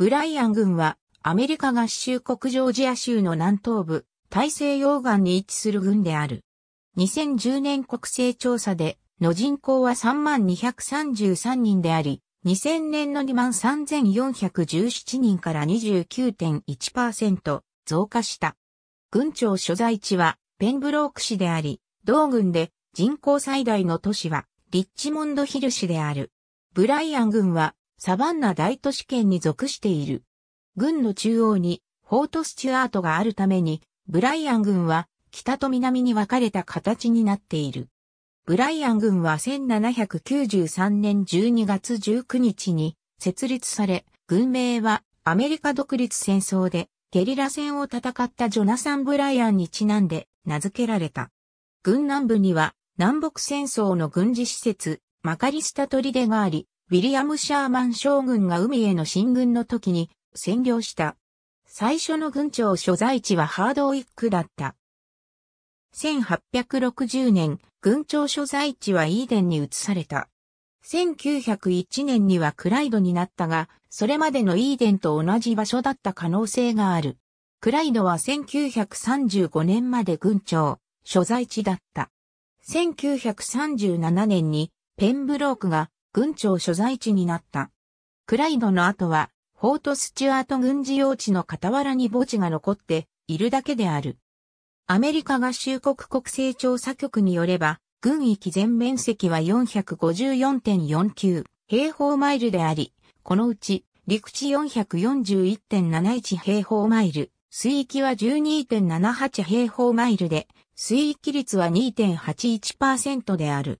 ブライアン郡はアメリカ合衆国ジョージア州の南東部、大西洋岸に位置する郡である。2010年国勢調査での人口は3233人であり、2000年の23417人から29.1%増加した。郡庁所在地はペンブローク市であり、同郡で人口最大の都市はリッチモンドヒル市である。ブライアン郡はサバンナ大都市圏に属している。軍の中央にフォートスチュアートがあるために、ブライアン軍は北と南に分かれた形になっている。ブライアン軍は1793年12月19日に設立され、軍名はアメリカ独立戦争でゲリラ戦を戦ったジョナサン・ブライアンにちなんで名付けられた。軍南部には南北戦争の軍事施設マカリスタ砦があり、ウィリアム・シャーマン将軍が海への進軍の時に占領した。最初の軍庁所在地はハードウィックだった。1860年、軍庁所在地はイーデンに移された。1901年にはクライドになったが、それまでのイーデンと同じ場所だった可能性がある。クライドは1935年まで軍庁、所在地だった。1937年にペンブロークが軍庁所在地になった。クライドの後は、フォートスチュアート軍事用地の傍らに墓地が残っているだけである。アメリカ合衆国国勢調査局によれば、軍域全面積は454.49平方マイルであり、このうち陸地441.71平方マイル、水域は12.78平方マイルで、水域率は2.81%である。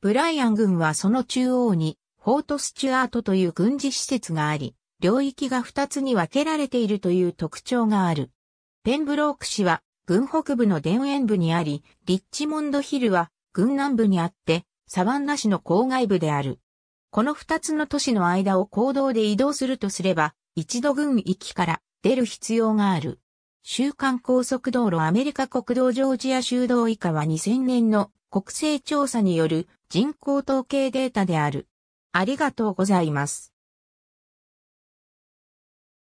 ブライアン軍はその中央に、フォートスチュアートという軍事施設があり、領域が2つに分けられているという特徴がある。ペンブローク市は、軍北部の田園部にあり、リッチモンドヒルは、軍南部にあって、サバンナ市の郊外部である。この2つの都市の間を行動で移動するとすれば、一度軍域から出る必要がある。週間高速道路アメリカ国道ジョージア州道以下は2000年の国勢調査による人口統計データである。ありがとうございます。